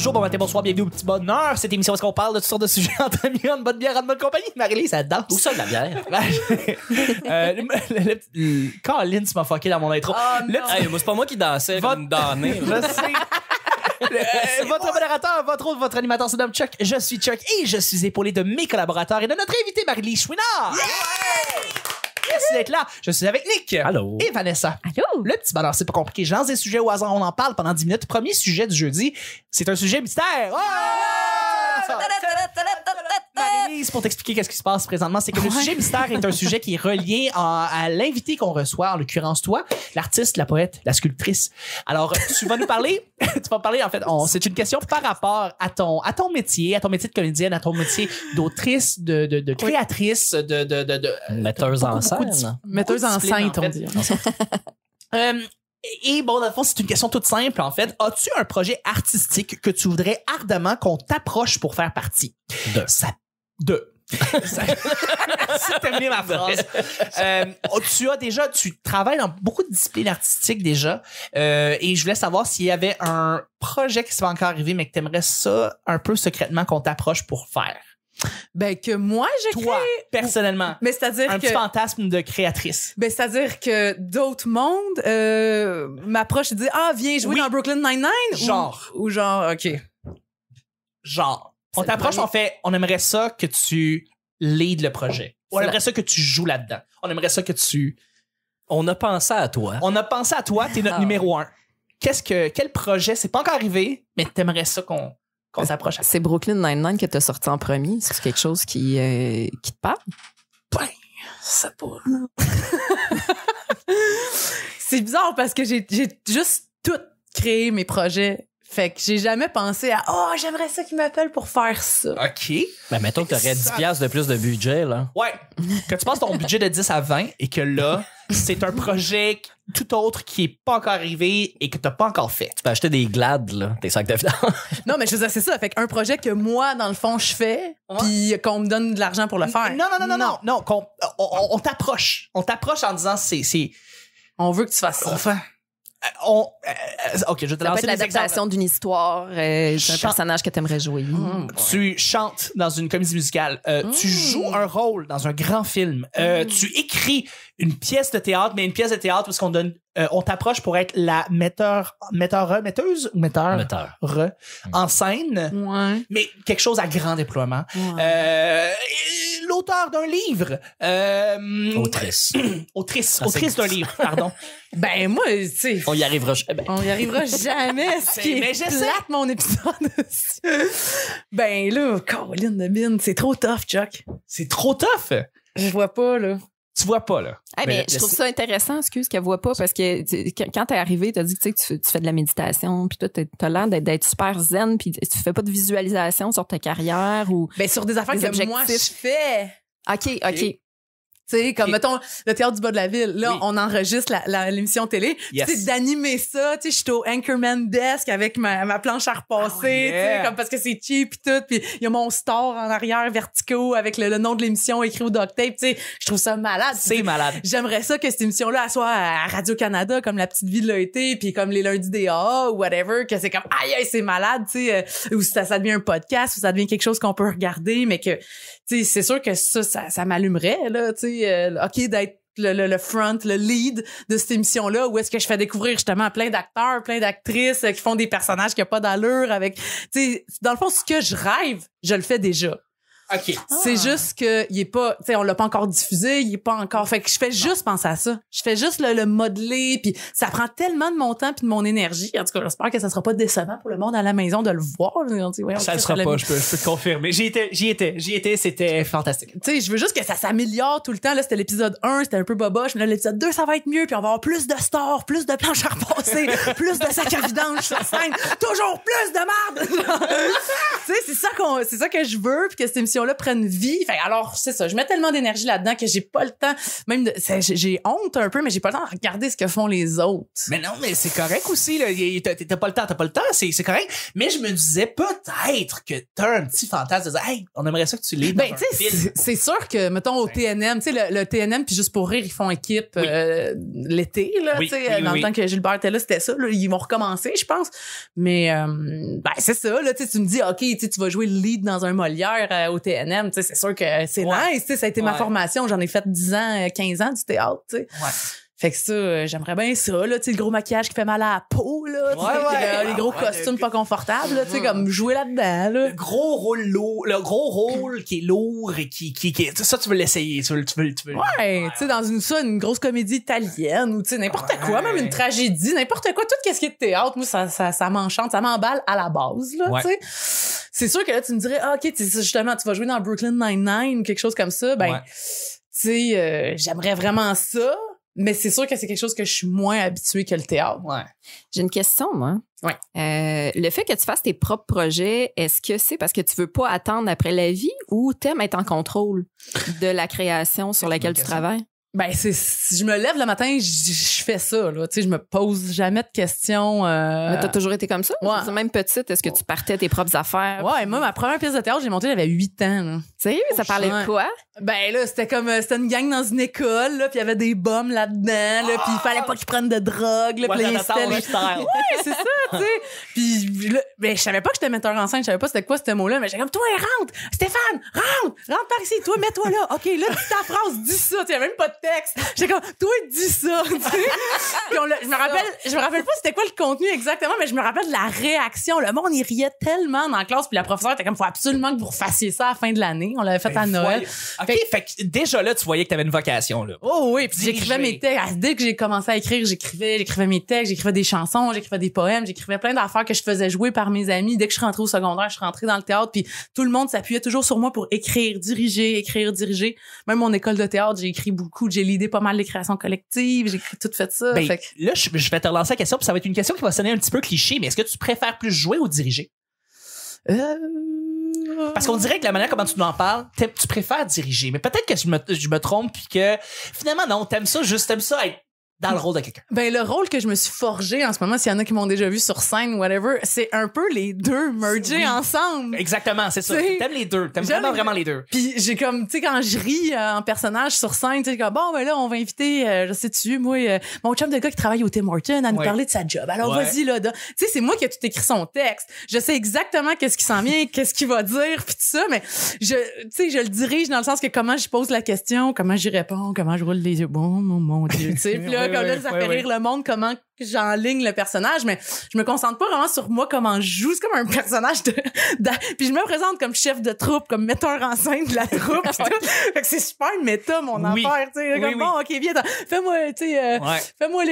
Bonjour, bon matin, bonsoir, bienvenue au petit bonheur. Cette émission, est-ce qu'on parle de toutes sortes de sujets entre amis, une bonne bière, une bonne compagnie? Marie-Lise, ça danse. Où ça, la bière? euh, tu m'as fucké dans mon intro. Oh, c'est pas moi qui dansais Votre... comme Je sais. Euh, votre modérateur, votre autre, votre animateur se nomme Chuck. Je suis Chuck et je suis épaulé de mes collaborateurs et de notre invité Marie-Lise Chouinard merci d'être là. Je suis avec Nick. Allô. Et Vanessa. Allô. Le petit bonheur, c'est pas compliqué. Je lance des sujets au hasard, on en parle pendant 10 minutes. Premier sujet du jeudi, c'est un sujet mystère. Oh! pour t'expliquer qu'est-ce qui se passe présentement. C'est que le sujet mystère est un sujet qui est relié à, l'invité qu'on reçoit, en l'occurrence toi, l'artiste, la poète, la sculptrice. Alors, tu vas nous parler, tu vas parler, en fait, c'est une question par rapport à ton, à ton métier, à ton métier de comédienne, à ton métier d'autrice, de, de, créatrice, de, de, de, euh, metteuse en scène. Metteuse en scène, on dit. Euh, et bon, dans le fond, c'est une question toute simple, en fait. As-tu un projet artistique que tu voudrais ardemment qu'on t'approche pour faire partie? De. Ça deux. c'est terminé ma phrase. Euh, tu as déjà, tu travailles dans beaucoup de disciplines artistiques déjà, euh, et je voulais savoir s'il y avait un projet qui s'est pas encore arrivé, mais que t'aimerais ça un peu secrètement qu'on t'approche pour faire. Ben que moi j'ai Toi, créé... personnellement. Mais c'est-à-dire un petit fantasme de créatrice. Ben c'est-à-dire que d'autres mondes euh, m'approchent et disent ah viens jouer dans Brooklyn Nine Nine genre ou genre ok genre on t'approche, on fait, on aimerait ça que tu leads le projet. On aimerait ça que tu joues là-dedans. On aimerait ça que tu. On a pensé à toi. On a pensé à toi, t'es notre ah numéro un. Qu'est-ce que, quel projet, c'est pas encore arrivé, mais t'aimerais ça qu'on qu'on euh, s'approche. C'est Brooklyn Nine-Nine qui t'a sorti en premier. C'est quelque chose qui, euh, qui te parle? Ben, ça c'est bizarre parce que j'ai juste tout créé mes projets fait que j'ai jamais pensé à oh j'aimerais ça qu'ils m'appellent pour faire ça. OK. Ben mettons que t'aurais 10 de plus de budget là. Ouais. que tu passes ton budget de 10 à 20 et que là c'est un projet tout autre qui est pas encore arrivé et que t'as pas encore fait. Tu peux acheter des glades là, tes sacs de non mais je veux c'est ça, fait un projet que moi dans le fond je fais puis qu'on me donne de l'argent pour le faire. Non non non non non, non, on t'approche. On t'approche en disant c'est on veut que tu fasses ça. Enfin. Euh, on, euh, euh, ok, je vais te lancer l'adaptation d'une histoire, euh, un personnage que t'aimerais jouer. Hmm, tu chantes dans une comédie musicale, tu hmm. joues un rôle dans un grand film, hmm. tu écris une pièce de théâtre, mais une pièce de théâtre parce qu'on donne, on t'approche pour être la metteur, metteur, metteuse ou metteur, en scène, mais quelque chose à grand déploiement l'auteur d'un livre. Euh, autrice. autrice. autrice d'un livre, pardon. ben, moi, tu sais. On y arrivera jamais. On y arrivera jamais. ce ben, qui mais est plate, mon épisode. ben, là, Caroline de Mine, c'est trop tough, Chuck. C'est trop tough. Je vois pas, là tu vois pas, là. je trouve ça intéressant, excuse, qu'elle voit pas, parce que quand t'es arrivé, t'as dit que tu, tu, fais de la méditation, puis toi, t'as l'air d'être super zen, puis tu fais pas de visualisation sur ta carrière ou. Ben, sur des affaires que moi, je fais. OK, OK. Tu comme, mettons, le théâtre du bas de la ville. Là, on enregistre l'émission télé. Yes. Tu sais, d'animer ça. Tu sais, je suis au Anchorman Desk avec ma, planche à repasser. Ah, comme parce que c'est cheap et tout. Puis il y a mon store en arrière vertico avec le, nom de l'émission écrit au duct tape. Tu sais, je trouve ça malade. C'est malade. J'aimerais ça que cette émission-là soit à Radio-Canada, comme La Petite ville l'a été, puis comme Les Lundis des A ou whatever, que c'est comme, aïe, aïe c'est malade, tu sais, euh, ou ça, ça devient un podcast, ou ça devient quelque chose qu'on peut regarder, mais que, tu c'est sûr que ça, ça, m'allumerait, là, tu euh, OK, d'être le, front, le lead de cette émission-là, où est-ce que je fais découvrir justement plein d'acteurs, plein d'actrices euh, qui font des personnages qui n'ont pas d'allure avec, dans le fond, ce que je rêve, je le fais déjà. C'est ah. juste que il est pas, tu sais, on l'a pas encore diffusé, il est pas encore. Fait que je fais juste penser à ça. Je fais juste le, le modeler, puis ça prend tellement de mon temps puis de mon énergie. En tout cas, j'espère que ça sera pas décevant pour le monde à la maison de le voir. ça ne sera pas, je peux, je peux, te confirmer. J'y étais, j'y étais, j'y étais, c'était fantastique. Tu sais, je veux juste que ça s'améliore tout le temps. Là, c'était l'épisode 1, c'était un peu boboche, mais là, l'épisode 2, ça va être mieux, puis on va avoir plus de stars, plus de planches à repasser, plus de sacs à vidange sur scène, toujours plus de merde! tu sais, c'est ça qu'on, c'est ça que je veux, que cette émission là prennent vie. alors, c'est ça. Je mets tellement d'énergie là-dedans que j'ai pas le temps. Même j'ai honte un peu, mais j'ai pas le temps de regarder ce que font les autres. Mais non, mais c'est correct aussi. T'as pas le temps, t'as pas le temps. C'est correct. Mais je me disais peut-être que t'as un petit fantasme de dire, hey, on aimerait ça que tu lis. Ben, c'est sûr que, mettons, au TNM, tu sais, le, TNM, puis juste pour rire, ils font équipe euh, l'été, là, dans le temps que Gilbert était là, c'était ça. ils vont recommencer, je pense. Mais, euh, ben, c'est ça, tu me dis, OK, tu vas jouer le lead dans un Molière euh, au TNM c'est sûr que c'est nice, ça a été ma formation, j'en ai fait 10 ans, 15 euh, ans du théâtre, fait que ça, euh, j'aimerais bien ça, là, tu sais, le gros maquillage qui fait mal à la peau, là, les gros costumes pas confortables, tu sais, comme jouer là-dedans, Le gros rôle lourd, le gros rôle qui est lourd et qui, qui, qui ça, tu veux l'essayer, tu veux, tu veux, Ouais, tu sais, dans une, ça, une grosse comédie italienne ou, tu sais, n'importe quoi, même une tragédie, n'importe quoi, tout qu'est-ce qui est de théâtre, moi, ça, ça, ça m'enchante, ça m'emballe à la base, là, tu sais. C'est sûr que là, tu me dirais, ah, ok, justement, tu vas jouer dans Brooklyn Nine-Nine, quelque chose comme ça, ben, tu sais, euh, j'aimerais vraiment ça, mais c'est sûr que c'est quelque chose que je suis moins habituée que le théâtre. J'ai une question, moi. Euh, le fait que tu fasses tes propres projets, est-ce que c'est parce que tu veux pas attendre après la vie ou t'aimes être en contrôle de la création sur laquelle tu travailles? Ben, c'est, si je me lève le matin, je, fais ça, là. Tu sais, je me pose jamais de questions. Euh, mais t'as toujours été comme ça? Ouais. Même petite, est-ce que tu partais tes propres affaires? Ouais, moi, ma première pièce de théâtre, j'ai monté, j'avais 8 ans, là. sais, ça parlait de quoi? Ben, là, c'était comme, euh, c'était une gang dans une école, là, puis il y avait des bombes là-dedans, là, puis il fallait pas qu'ils prennent de drogue, là, puis les Ouais, c'est ça, tu sais. Puis, là, ben, je savais pas que j'étais metteur en scène, je savais pas c'était quoi ce mot-là, mais j'étais comme, toi, rentre! Stéphane, rentre! Rentre par ici, toi, mets-toi là. OK, là, tu ta France, dis ça. Tu même pas de texte. J'ai comme, toi, dis ça. je me rappelle, je me rappelle pas c'était quoi le contenu exactement, mais je me rappelle de la réaction. Le monde, il riait tellement dans la classe. Puis la professeure était comme, faut absolument que vous refassiez ça à la fin de l'année. On l'avait fait ben à Noël. fait, que déjà là, tu voyais que t'avais une vocation, là. Oh oui, puis j'écrivais mes textes. Ah, dès que j'ai commencé à écrire, j'écrivais, j'écrivais mes textes, j'écrivais des chansons, j'écrivais des poèmes, j'écrivais plein d'affaires que je faisais jouer par mes amis. Dès que je suis rentrée au secondaire, je suis rentrée dans le théâtre, puis tout le monde s'appuyait toujours sur moi pour écrire, diriger, écrire, diriger. Même mon école de théâtre, j'ai écrit beaucoup j'ai l'idée pas mal des créations collectives, j'ai tout fait ça. Ben, là, je, vais te relancer la question, puis ça va être une question qui va sonner un petit peu cliché, mais est-ce que tu préfères plus jouer ou diriger? Euh, Parce qu'on dirait que la manière comment tu nous en parles, tu préfères diriger. Mais peut-être que je me, je trompe puis que finalement, non, t'aimes ça, juste t'aimes ça être dans le rôle de quelqu'un. Ben le rôle que je me suis forgé en ce moment, s'il y en a qui m'ont déjà vu sur scène, whatever, c'est un peu les deux mergés ensemble. Exactement, c'est ça. T'aimes les deux, t'aimes vraiment, les... vraiment les deux. Puis j'ai comme, tu sais, quand je ris euh, en personnage sur scène, tu sais, comme bon ben là, on va inviter, euh, je sais tu, moi, euh, mon chum de gars qui travaille au Tim Hortons à nous parler de sa job. Alors vas-y là, tu sais, c'est moi qui ai tout écrit son texte. Je sais exactement qu'est-ce qui s'en vient, qu'est-ce qu'il va dire, puis tout ça, mais je, tu sais, je le dirige dans le sens que comment je pose la question, comment j'y réponds, comment je roule les yeux. Bon, mon, mon Dieu, tu sais, quand là ça fait rire le monde, comment j'enligne le personnage, mais je me concentre pas vraiment sur moi comment je joue. C'est comme un personnage de, Puis je me présente comme chef de troupe, comme metteur en scène de la troupe. Fait que c'est super une méta, mon affaire. sais comme, OK, viens, fais-moi, tu sais, euh, fais-moi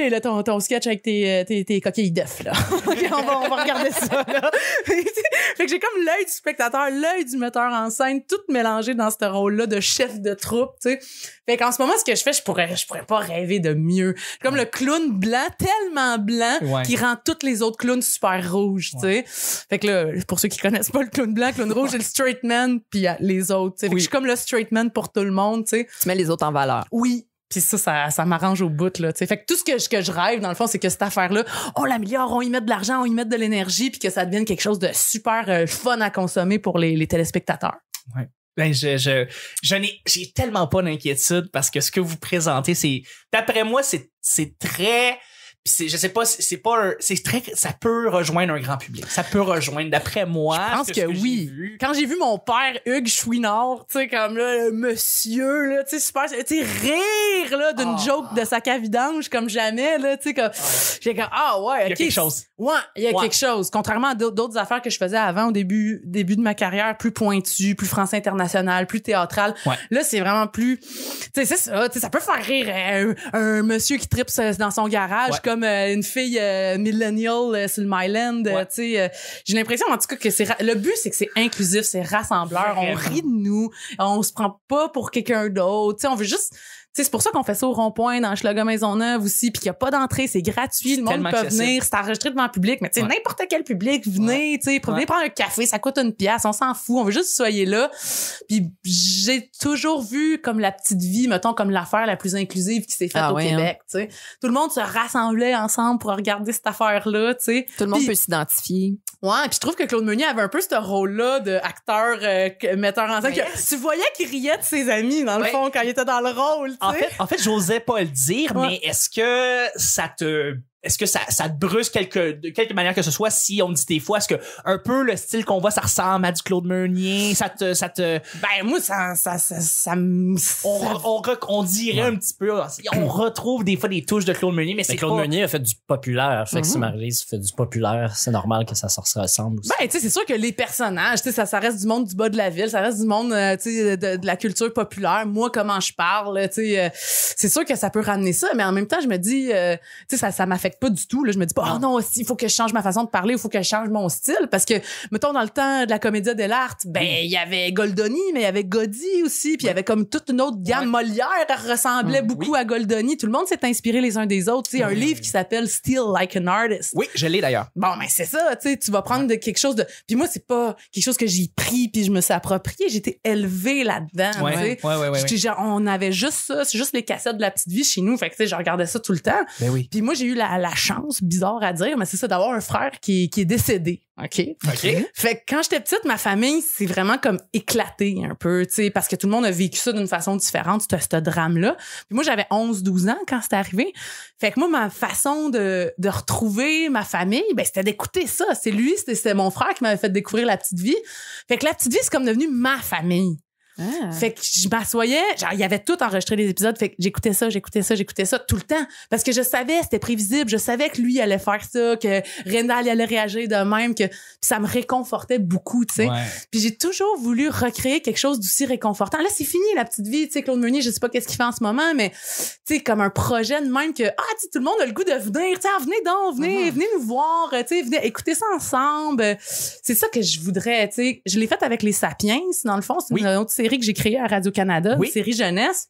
ton, sketch avec euh, tes, tes, coquilles d'œufs, là. on va, on va regarder ça, là. fait que j'ai comme l'œil du spectateur, l'œil du metteur en scène, tout mélangé dans ce rôle-là de chef de troupe, tu sais. Fait qu'en ce moment, ce que je fais, je pourrais, je pourrais pas rêver de mieux. Comme le clown blanc tellement blanc qui rend toutes les autres clowns super rouges, tu sais. Fait que là, pour ceux qui connaissent pas le clown blanc, le clown rouge, et le straight man, puis les autres. je suis comme le straight man pour tout le monde, tu sais. Tu mets les autres en valeur. Oui, puis ça, ça, ça m'arrange au bout, là, tu sais. Fait que tout ce que je, que je rêve, dans le fond, c'est que cette affaire-là, on oh, l'améliore, on y met de l'argent, on y met de l'énergie, puis que ça devienne quelque chose de super euh, fun à consommer pour les, téléspectateurs. Ouais. Ben, je, je, n'ai, j'ai tellement pas d'inquiétude parce que ce que vous présentez, c'est, d'après moi, c'est, c'est très, c'est je sais pas c'est pas c'est très ça peut rejoindre un grand public ça peut rejoindre d'après moi je pense que, oui quand j'ai vu mon père Hugues Chouinard tu sais comme là le monsieur là tu sais super tu rire là d'une ah. joke de sa cavidange comme jamais là tu sais comme j'ai comme ah ouais il y a quelque chose ouais il y a quelque chose contrairement à d'autres affaires que je faisais avant au début début de ma carrière plus pointu plus français international plus théâtral là c'est vraiment plus tu sais ça ça peut faire rire un, monsieur qui tripe dans son garage comme euh, une fille euh, millennial euh, sur le Myland. J'ai l'impression, en tout cas, que c'est le but, c'est que c'est inclusif, c'est rassembleur. On rit de nous. On se prend pas pour quelqu'un d'autre. On veut juste c'est pour ça qu'on fait ça au rond-point dans Schlager Maisonneuve aussi, puis qu'il n'y a pas d'entrée, c'est gratuit, le monde peut venir, c'est enregistré devant le public, mais tu sais, n'importe quel public, venez, tu sais, prendre un café, ça coûte une pièce, on s'en fout, on veut juste soyez là. Puis j'ai toujours vu comme la petite vie, mettons, comme l'affaire la plus inclusive qui s'est faite ah au hein. Québec, Tout le monde se rassemblait ensemble pour regarder cette affaire-là, tu sais. Tout le monde peut s'identifier. Ouais, puis je trouve que Claude Meunier avait un peu ce rôle-là d'acteur, euh, metteur en scène. tu voyais qu'il riait de ses amis, dans le fond, quand il était dans le rôle. En fait, en fait, j'osais pas le dire, mais est-ce que ça te est-ce que ça, te brusque quelque, de quelque manière que ce soit si on dit des fois, est-ce que un peu le style qu'on voit, ça ressemble à du Claude Meunier, ça te, ça te... Ben, moi, ça, ça, on, dirait un petit peu, ah, on retrouve des fois des touches de Claude Meunier, mais, c'est Claude Meunier a fait du populaire, fait que si mhm. fait du populaire, c'est normal que ça se ressemble aussi. Ben, tu sais, c'est sûr que les personnages, tu sais, ça, ça reste du monde du bas de la ville, ça reste du monde, euh, tu sais, de, la culture populaire, moi, comment je parle, tu sais, euh, c'est sûr que ça peut ramener ça, mais en même temps, je me dis, euh, tu sais, ça, ça m'affecte pas du tout. Là, je me dis pas, ah. oh non, il faut que je change ma façon de parler, il faut que je change mon style. Parce que, mettons, dans le temps de la comédie l'art, ben, il y avait Goldoni, mais il y avait Godi aussi. Puis il y avait comme toute une autre gamme. Molière ressemblait mm. beaucoup à Goldoni. Tout le monde s'est inspiré les uns des autres. Tu sais, un livre qui s'appelle Still Like an Artist. Oui, je l'ai d'ailleurs. Bon, mais ben, c'est ça. Tu vas prendre de quelque chose de. Puis moi, c'est pas quelque chose que j'ai pris puis je me suis approprié. J'étais élevée là-dedans. Oui, oui, oui. on avait juste ça. C'est juste les cassettes de la petite vie chez nous. Fait que, tu sais, je regardais ça tout le temps. Ben puis moi, j'ai eu la la chance, bizarre à dire, mais c'est ça, d'avoir un frère qui, qui est décédé. OK. Fait quand j'étais petite, ma famille, c'est vraiment comme éclaté un peu, tu sais, parce que tout le monde a vécu ça d'une façon différente, ce, ce drame-là. Puis moi, j'avais 11, 12 ans quand c'est arrivé. Fait que moi, ma façon de, de retrouver ma famille, ben, c'était d'écouter ça. C'est lui, c'était mon frère qui m'avait fait découvrir la petite vie. Fait que la petite vie, c'est comme devenu ma famille. Ah. Fait que je m'assoyais, genre, il y avait tout enregistré les épisodes, fait que j'écoutais ça, j'écoutais ça, j'écoutais ça tout le temps. Parce que je savais, c'était prévisible, je savais que lui allait faire ça, que Rénal allait réagir de même, que ça me réconfortait beaucoup, tu sais. Puis j'ai toujours voulu recréer quelque chose d'aussi réconfortant. Là, c'est fini, la petite vie, tu sais, Claude Meunier, je sais pas qu'est-ce qu'il fait en ce moment, mais tu sais, comme un projet de même que, ah, tu tout le monde a le goût de venir, tu sais, ah, venez donc, venez, mm-hmm. venez nous voir, tu sais, venez écouter ça ensemble. C'est ça que je voudrais, tu sais. Je l'ai fait avec les Sapiens, dans le fond, c'est autre série que j'ai créé à Radio-Canada, série jeunesse.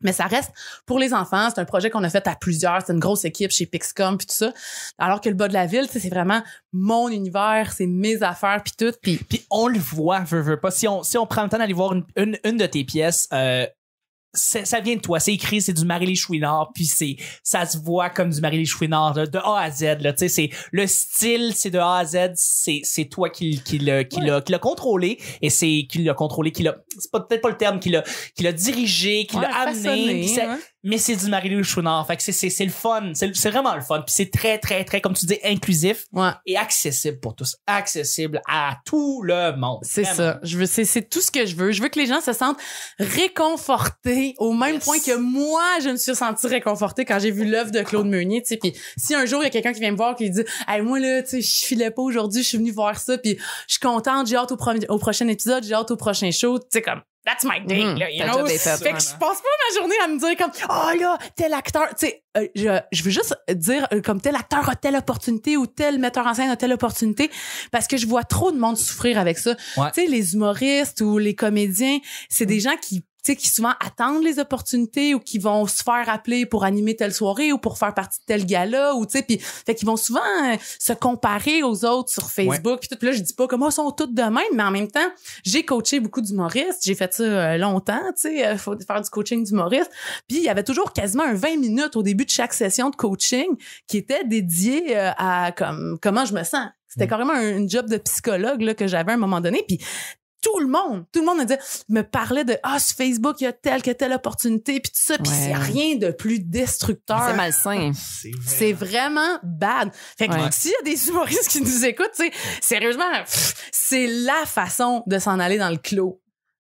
Mais ça reste pour les enfants. C'est un projet qu'on a fait à plusieurs. C'est une grosse équipe chez Pixcom puis tout ça. Alors que le bas de la ville, c'est vraiment mon univers, c'est mes affaires puis tout. Puis on le voit, veux, veux pas. Si on, si on prend le temps d'aller voir une, une, de tes pièces, euh, ça vient de toi, c'est écrit, c'est du marie Chouinard, puis c'est ça se voit comme du marie Chouinard de A à Z là, tu c'est le style, c'est de A à Z, c'est c'est toi qui qui l'a qui l'a contrôlé et c'est qui l'a contrôlé, qui l'a c'est peut-être pas le terme qui l'a qui l'a dirigé, qui l'a amené, mais c'est du Marie-Louise Chouinard. Fait que c'est le fun. C'est vraiment le fun. Puis c'est très, très, très, comme tu dis, inclusif et accessible pour tous. Accessible à tout le monde. C'est ça. Je veux, c'est tout ce que je veux. Je veux que les gens se sentent réconfortés au même point que moi, je me suis sentie réconfortée quand j'ai vu l'œuvre de Claude Meunier, tu sais. Puis si un jour, il y a quelqu'un qui vient me voir qui dit, hey, moi, là, tu sais, je filais pas aujourd'hui, je suis venue voir ça, puis je suis contente, j'ai hâte au, au prochain épisode, j'ai hâte au prochain show, tu sais, comme, That's my day, mm-hmm. you know? Fait que je passe pas ma journée à me dire comme, oh là, tel acteur, tu sais, euh, je, je, veux juste dire euh, comme tel acteur a telle opportunité ou tel metteur en scène a telle opportunité parce que je vois trop de monde souffrir avec ça. Tu sais, les humoristes ou les comédiens, c'est mm. des gens qui sais, qui souvent attendent les opportunités ou qui vont se faire appeler pour animer telle soirée ou pour faire partie de tel gala ou tu sais, puis fait qu'ils vont souvent euh, se comparer aux autres sur Facebook. Puis tout là, je dis pas comment oh, ils sont toutes de même, mais en même temps, j'ai coaché beaucoup d'humoristes, j'ai fait ça euh, longtemps, tu sais, euh, faut faire du coaching d'humoristes. Puis il y avait toujours quasiment un 20 minutes au début de chaque session de coaching qui était dédié à comme comment je me sens. C'était mm. carrément un, job de psychologue là, que j'avais à un moment donné. Puis tout le monde, tout le monde me dit, me parlait de ah sur Facebook il y a telle que telle opportunité puis tout ça, puis c'est rien de plus destructeur. C'est malsain. Ah, c'est vraiment bad. Fait que s'il y a des humoristes qui nous écoutent, sérieusement, c'est la façon de s'en aller dans le clos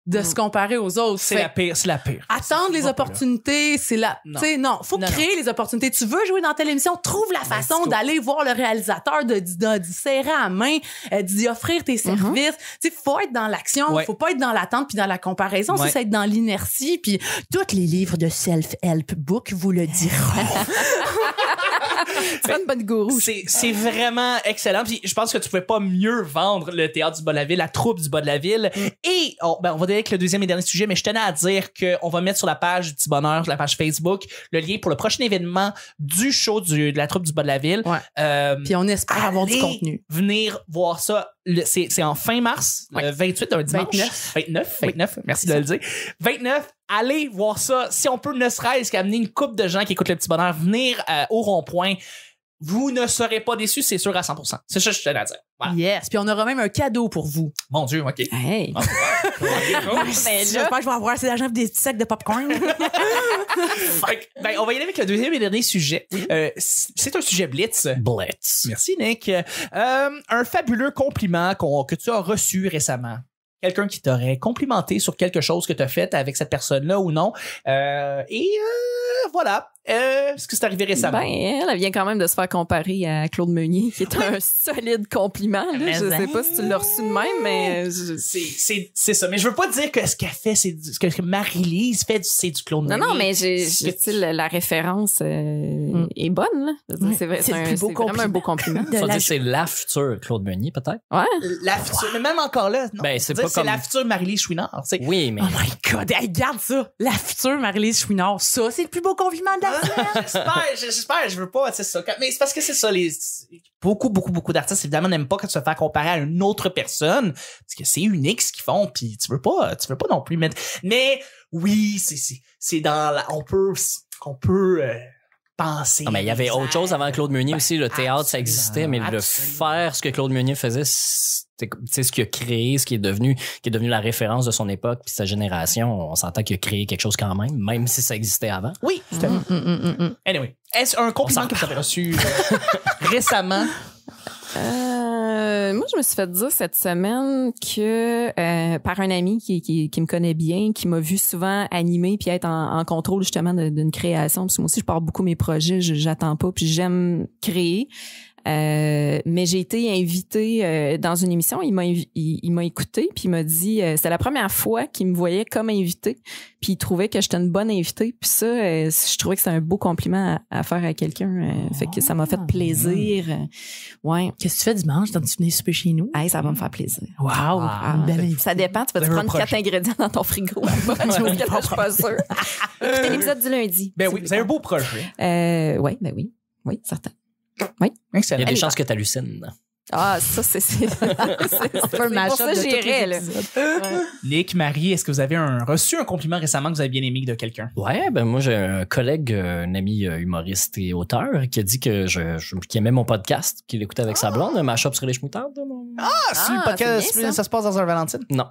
de mm. se comparer aux autres. C'est la pire, c'est la pire. Attendre les opportunités, c'est la. Tu sais, non, faut créer les opportunités. Tu veux jouer dans telle émission, trouve la façon d'aller voir le réalisateur, de, serrer à main, euh, d'y offrir tes mm-hmm. services. Il Tu sais, faut être dans l'action, faut pas être dans l'attente puis dans la comparaison. Ça, c'est être dans l'inertie. Puis tous les livres de self-help book vous le diront. c'est une bonne gourou. C'est vraiment excellent. je pense que tu pouvais pas mieux vendre le théâtre du bas de la ville, la troupe du bas de la ville. Mm. Et on ben, va dire que le deuxième et dernier sujet, mais je tenais à dire qu'on va mettre sur la page du bonheur, sur la page Facebook, le lien pour le prochain événement du show de la troupe du bas de la ville. Euh, Puis on espère avoir du contenu. Venir voir ça. C'est en fin mars, le 28 d'un 29. 29, merci de le dire. 29 allez voir ça. Si on peut ne serait-ce qu'amener une coupe de gens qui écoutent le petit bonheur, venir euh, au rond-point. Vous ne serez pas déçus, c'est sûr à 100 C'est ça que je tenais à dire. Yes. Puis on aura même un cadeau pour vous. Mon Dieu, OK. Hey. Ah, ben que je vais avoir assez d'argent pour des sacs de popcorn. Ben, on va y aller avec le deuxième et dernier sujet. Euh, c'est un sujet blitz. Blitz. Merci, Nick. Euh, un fabuleux compliment que tu as reçu récemment quelqu'un qui t'aurait complimenté sur quelque chose que tu as fait avec cette personne-là ou non. Euh, et euh, voilà, euh, est-ce que c'est arrivé récemment? Ben, elle, vient quand même de se faire comparer à Claude Meunier, qui est un solide compliment. Je ne sais hein? pas si tu l'as reçu de même, mais... Euh, c'est ça. Mais je veux pas dire que ce qu'elle fait, c'est que Marie-Lise fait, c'est du Claude Meunier. Non, non, mais la, référence euh, mm. est bonne. C'est vrai, un beau compliment. c'est la future Claude Meunier, peut-être? Ouais. La future, mais même encore là, ben, c'est la future Marie-Lise Chouinard. Oui, mais... Oh my God, regarde ça! La future Marie-Lise Chouinard, ça, c'est le plus beau compliment de la J'espère, j'espère, je veux pas, c'est ça. Mais c'est parce que c'est ça, les, beaucoup, beaucoup, beaucoup d'artistes, évidemment, n'aiment pas que tu vas faire comparer à une autre personne, parce que c'est unique ce qu'ils font, puis tu veux pas, tu veux pas non plus mettre. Mais oui, c'est, c'est, c'est dans la, on peut, on peut, euh, ah, mais il y avait autre chose avant Claude Meunier aussi. Le théâtre, ça existait, mais le faire ce que Claude Meunier faisait, c'est ce qu'il a créé, ce qui est devenu, qui est devenu la référence de son époque puis sa génération. On s'entend qu'il a créé quelque chose quand même, même si ça existait avant. Oui, mm, mm, mm, Anyway, est-ce un compliment que vous avez reçu euh, récemment? Euh, euh, moi, je me suis fait dire cette semaine que euh, par un ami qui, me connaît bien, qui m'a vu souvent animer puis être en, contrôle justement d'une création. Parce que moi aussi, je pars beaucoup mes projets, j'attends pas, puis j'aime créer. Euh, mais j'ai été invitée euh, dans une émission. Il m'a il, m'a écouté puis il m'a dit euh, c'est la première fois qu'il me voyait comme invitée puis il trouvait que j'étais une bonne invitée puis ça euh, je trouvais que c'était un beau compliment à, faire à quelqu'un. fait que ça m'a fait ah, plaisir. Ouais. Qu'est-ce que tu fais dimanche quand tu venais souper chez nous hey, ça va me faire plaisir. Wow. Ah, ah, ça dépend. Tu vas te prendre quatre ingrédients dans ton frigo. je suis pas sûre. C'est l'épisode du lundi. Ben oui, c'est un beau projet. Euh, ouais, ben oui, oui, certain. Oui. Il y a des chances que tu hallucines. Ah, ça, c'est. c'est pour ça j'irais, là. Nick, Marie, est-ce que vous avez un, reçu un compliment récemment que vous avez bien aimé de quelqu'un? Ouais, ben moi, j'ai un collègue, un ami euh, humoriste et auteur qui a dit que je, je aimait mon podcast, qu'il écoutait avec sa ah! blonde, ma shop sur les chemoutards. Ah, ah, c'est podcast, ça. se passe dans un Valentine? Non.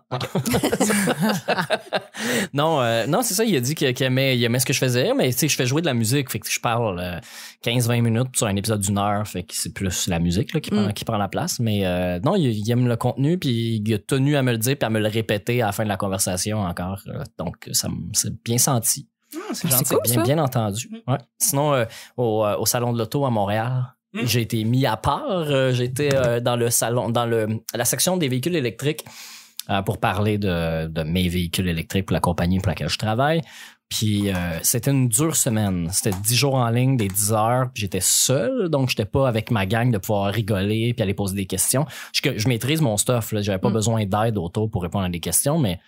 non, euh, non c'est ça, il a dit qu'il aimait, il aimait ce que je faisais, mais tu je fais jouer de la musique, fait que je parle 15-20 euh, minutes sur un épisode d'une heure, fait que c'est plus la musique là, qui, mm. prend, qui prend la place. Mais euh, non, il, aime le contenu, puis il a tenu à me le dire, puis à me le répéter à la fin de la conversation encore. Euh, donc, ça c'est bien senti. Ah, c'est ah, bien, entendu. Sinon, euh, au, salon de l'auto à Montréal, hmm. J'ai été mis à part. J'étais dans le salon, dans le, la section des véhicules électriques pour parler de, de, mes véhicules électriques pour la compagnie pour laquelle je travaille. Puis euh, c'était une dure semaine. C'était 10 jours en ligne, des 10 heures, j'étais seul, donc j'étais pas avec ma gang de pouvoir rigoler puis aller poser des questions. Je, maîtrise mon stuff, j'avais pas mm. besoin d'aide autour pour répondre à des questions, mais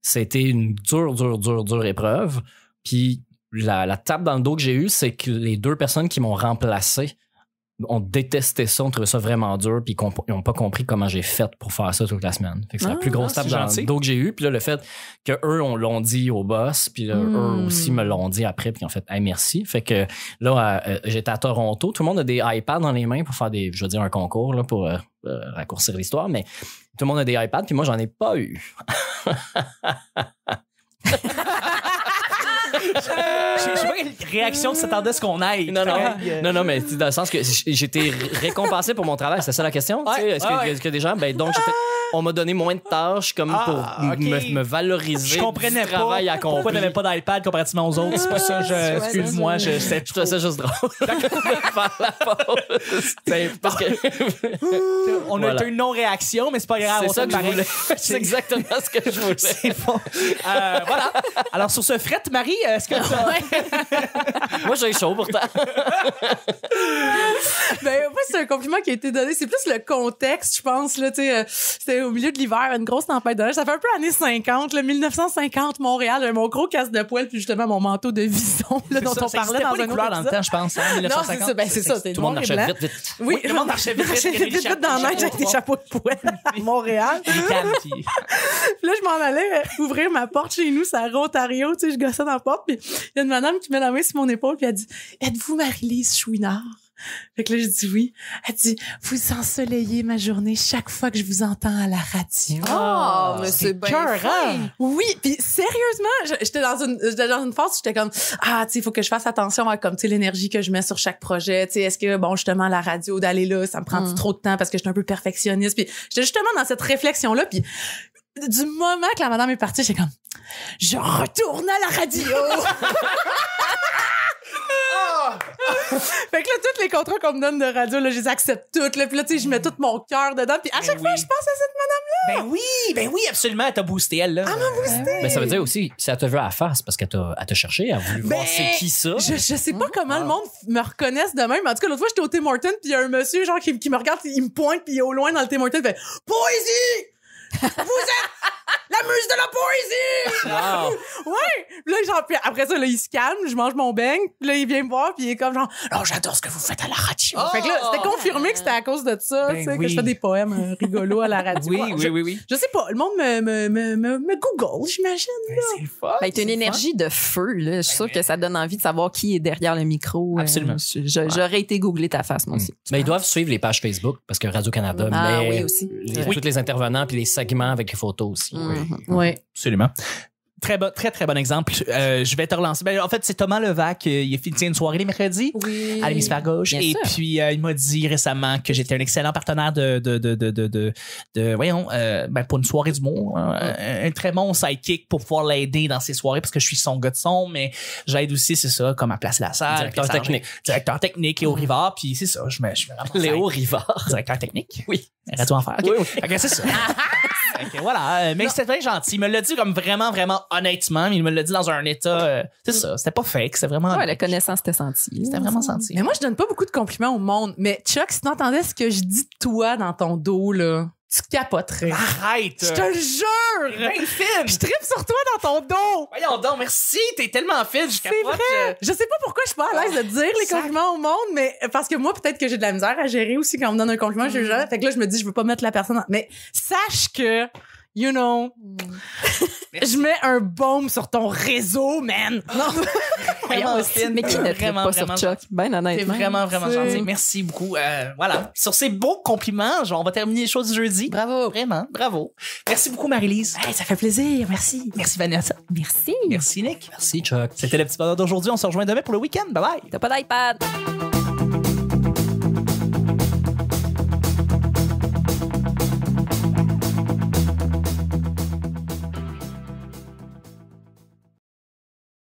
c'était une dure, dure, dure, dure épreuve. Puis la, la tape dans le dos que j'ai eue, c'est que les deux personnes qui m'ont remplacé on détestait ça, on trouvait ça vraiment dur, puis ils n'ont pas compris comment j'ai fait pour faire ça toute la semaine. c'est la ah, plus grosse ah, table dans que j'ai eue. Puis là, le fait qu'eux on l'ont dit au boss, puis eux hmm. aussi me l'ont dit après, puis en fait, merci. Fait que là, euh, j'étais à Toronto, tout le monde a des iPads dans les mains pour faire des, je veux dire, un concours pour euh, euh, raccourcir l'histoire, mais tout le monde a des iPads, puis moi, j'en ai pas eu. je sais pas quelle réaction tu t'attendais à ce qu'on aille. Non, non, non, mais dans le sens que j'étais récompensé pour mon travail, c'est ça la question? Est-ce que, y a des gens, ben donc, on m'a donné moins de tâches comme ah, pour me, valoriser. Je comprenais du travail pas. Pourquoi pourquoi t'avais pas d'iPad comparativement aux autres. C'est pas ça, je, excuse-moi, je sais. Je trouvais ça juste drôle. Faire la pause. Parce que. on a eu une non-réaction, mais c'est pas grave. C'est ça que je voulais. C'est exactement ce que je voulais. C'est bon. Euh, voilà. Alors, sur ce, fret, Marie, euh, Moi, j'ai chaud pourtant. ben, moi, c'est un compliment qui a été donné. C'est plus le contexte, je pense. Là, sais. Euh, c'était au milieu de l'hiver, une grosse tempête de neige. Ça fait un peu années 50, le 1950, Montréal, mon gros casque de poêle, puis justement mon manteau de vison là, dont on parlait dans pas autre dans le temps, je pense. 1950. Hein, non, c'est ça. Ben, c'est ça. Tout le monde marchait vite, vite. Oui, tout le monde marchait vite, vite. dans la avec des chapeaux de poêle à Montréal. là, je m'en allais euh, ouvrir ma porte chez nous, ça à Ontario. Tu sais, je gossais dans la porte, il y a une madame qui met la main sur mon épaule, puis elle dit Êtes-vous Marie-Lise Chouinard fait que là, je dis oui. Elle dit, vous ensoleillez ma journée chaque fois que je vous entends à la radio. Oh, mais c'est bien hein? Oui, puis sérieusement, j'étais dans une, j'étais dans une phase où j'étais comme, ah, tu il faut que je fasse attention à comme, tu l'énergie que je mets sur chaque projet. Tu est-ce que, bon, justement, la radio, d'aller là, ça me prend mm. trop de temps parce que je suis un peu perfectionniste. Puis j'étais justement dans cette réflexion-là. Puis du moment que la madame est partie, j'ai comme, je retourne à la radio. fait que là, tous les contrats qu'on me donne de radio, là, je les accepte toutes. puis là, tu sais, je mets tout mon cœur dedans. Puis à ben chaque fois, je pense à cette madame-là. Ben oui, ben oui, absolument. Elle t'a boosté, elle, là. Elle m'a boosté. Ben mais ça veut dire aussi, ça te veut à face parce qu'elle t'a, cherché, elle a voir c'est qui ça. Je, sais pas mmh. comment le ah. monde me reconnaisse de même. en tout cas, l'autre fois, j'étais au Tim Hortons, puis il y a un monsieur, genre, qui, me regarde, il me pointe, puis il est au loin dans le Tim il fait Poésie! Vous êtes la muse de la poésie! ouais! Là, genre, après ça, là, il se calme, je mange mon beigne, là, il vient me voir, puis il est comme genre, oh, j'adore ce que vous faites à la radio. Fait là, c'était oh. confirmé que c'était à cause de ça, ben que je fais des poèmes euh, rigolos à la radio. oui, oui, oui, Je sais pas, le monde me, google, j'imagine. Ben, c'est fort. Ben, une énergie de feu, là. Je suis sûre ben, que ça donne envie de savoir qui est derrière le micro. Euh, Absolument. J'aurais été googler ta face, moi aussi. Mais mm. ils doivent suivre les pages Facebook, parce que Radio-Canada ah oui, aussi. Les, oui. tous les intervenants, puis les segments avec les photos aussi. Mm. Oui. Mhm. Mhm. Absolument. Très, bon, très, très bon exemple. Euh, je vais te relancer. Ben, en fait, c'est Thomas Levac. Euh, il a une soirée les mercredis à l'hémisphère gauche. et puis, euh, il m'a dit récemment que j'étais un excellent partenaire de, de, de, voyons, ben, pour une soirée du monde hein, un, très bon sidekick pour pouvoir l'aider dans ses soirées parce que je suis son gars de son, mais j'aide aussi, c'est ça, comme à placer la salle. Directeur technique. Directeur technique, au mhm. Rivard. Puis, c'est ça, je me, je Léo Rivard. Directeur technique. Oui. Radio en faire. Oui, oui. c'est ça. voilà, euh, mais c'était très gentil. Il me l'a dit comme vraiment, vraiment honnêtement, il me l'a dit dans un état. Euh, c'est mm. ça, c'était pas fake, c'était vraiment. Ouais, la connaissance était sentie. C'était vraiment senti. Mais moi, je donne pas beaucoup de compliments au monde. Mais Chuck, si t'entendais ce que je dis de toi dans ton dos, là tu capoterais. Arrête! Je te le jure! Ben, je tripe sur toi dans ton dos! Voyons donc, merci! T'es tellement fine, je capote. Vrai. Euh. Je... sais pas pourquoi je suis pas à l'aise de oh, dire les compliments au monde, mais parce que moi, peut-être que j'ai de la misère à gérer aussi quand on me donne un compliment, je mm. Fait que là, je me dis, je veux pas mettre la personne Mais sache que you know. Mm. Je mets un baume sur ton réseau, man. Mais qui ne vraiment pas sur Chuck? Ben, honnêtement. C'est vraiment, vraiment gentil. Merci beaucoup. Euh, voilà. Sur ces beaux compliments, on va terminer les choses jeudi. Bravo. Vraiment, bravo. Merci beaucoup, Marie-Lise. Ben, ça fait plaisir. Merci. Merci, Vanessa. Merci. Merci, Nick. Merci, Chuck. C'était le petit bonheur d'aujourd'hui. On se rejoint demain pour le week-end. Bye bye. T'as pas d'iPad.